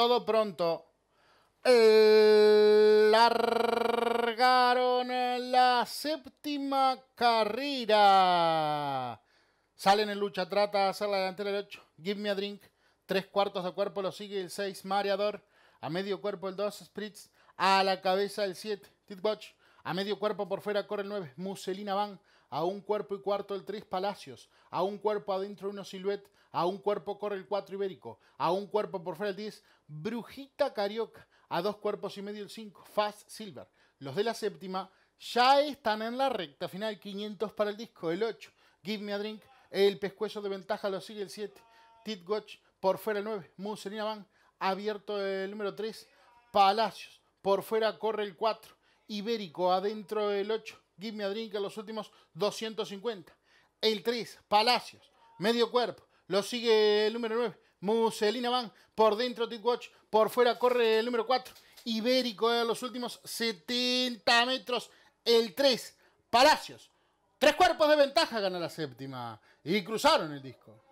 todo pronto. Largaron la séptima carrera. Salen en lucha, trata de hacer la delantera el 8. Give me a drink. Tres cuartos de cuerpo lo sigue el 6, Mariador. A medio cuerpo el 2, Spritz. A la cabeza el 7, Titwatch. A medio cuerpo por fuera corre el 9, Muselina Van. A un cuerpo y cuarto el 3, Palacios. A un cuerpo adentro uno, Silhouette. A un cuerpo corre el 4, Ibérico. A un cuerpo por fuera el 10, Brujita Carioca a dos cuerpos y medio el 5, Fast Silver. Los de la séptima ya están en la recta final, 500 para el disco, el 8, Give Me a Drink, el pescuezo de ventaja lo sigue el 7, Tit Gotch por fuera el 9, Muselina Van, abierto el número 3, Palacios, por fuera corre el 4, Ibérico adentro el 8, Give Me a Drink a los últimos 250, el 3, Palacios, medio cuerpo, lo sigue el número 9, Muselina Van, por dentro Watch, por fuera corre el número 4, Ibérico en eh, los últimos 70 metros, el 3, Palacios. Tres cuerpos de ventaja gana la séptima y cruzaron el disco.